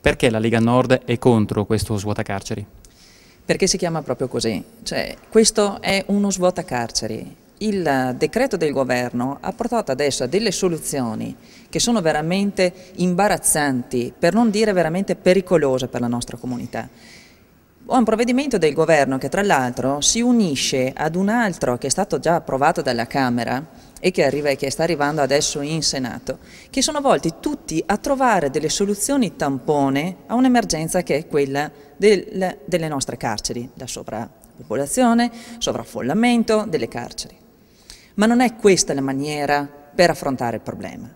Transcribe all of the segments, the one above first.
Perché la Lega Nord è contro questo svuotacarceri? Perché si chiama proprio così, cioè, questo è uno svuotacarceri. Il decreto del governo ha portato adesso a delle soluzioni che sono veramente imbarazzanti, per non dire veramente pericolose per la nostra comunità. Ho un provvedimento del governo che tra l'altro si unisce ad un altro che è stato già approvato dalla Camera, e che, arriva, che sta arrivando adesso in Senato, che sono volti tutti a trovare delle soluzioni tampone a un'emergenza che è quella del, delle nostre carceri, la sovrappopolazione, sovraffollamento delle carceri. Ma non è questa la maniera per affrontare il problema.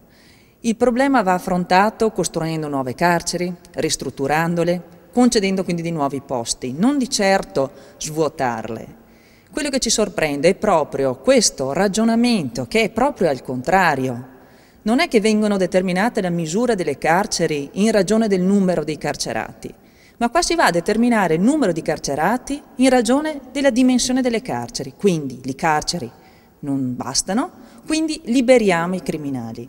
Il problema va affrontato costruendo nuove carceri, ristrutturandole, concedendo quindi di nuovi posti, non di certo svuotarle, quello che ci sorprende è proprio questo ragionamento che è proprio al contrario. Non è che vengono determinate la misura delle carceri in ragione del numero dei carcerati, ma qua si va a determinare il numero di carcerati in ragione della dimensione delle carceri. Quindi le carceri non bastano, quindi liberiamo i criminali.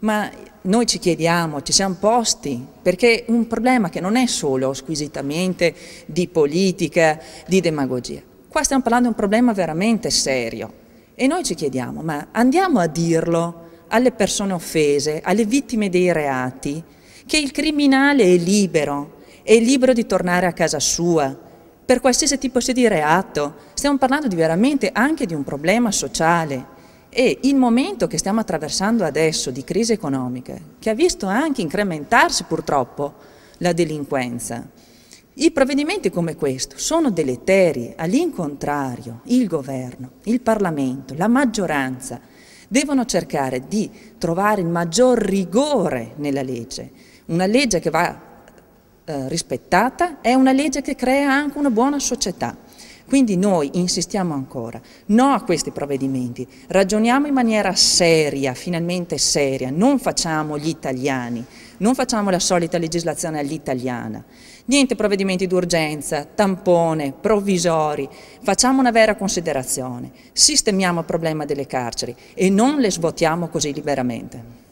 Ma noi ci chiediamo, ci siamo posti, perché è un problema che non è solo squisitamente di politica, di demagogia, Qua stiamo parlando di un problema veramente serio e noi ci chiediamo, ma andiamo a dirlo alle persone offese, alle vittime dei reati, che il criminale è libero, è libero di tornare a casa sua, per qualsiasi tipo di reato. Stiamo parlando di veramente anche di un problema sociale. E il momento che stiamo attraversando adesso di crisi economica, che ha visto anche incrementarsi purtroppo la delinquenza, i provvedimenti come questo sono deleteri, all'incontrario il governo, il Parlamento, la maggioranza devono cercare di trovare il maggior rigore nella legge. Una legge che va eh, rispettata è una legge che crea anche una buona società. Quindi noi insistiamo ancora, no a questi provvedimenti, ragioniamo in maniera seria, finalmente seria, non facciamo gli italiani, non facciamo la solita legislazione all'italiana, niente provvedimenti d'urgenza, tampone, provvisori, facciamo una vera considerazione, sistemiamo il problema delle carceri e non le svuotiamo così liberamente.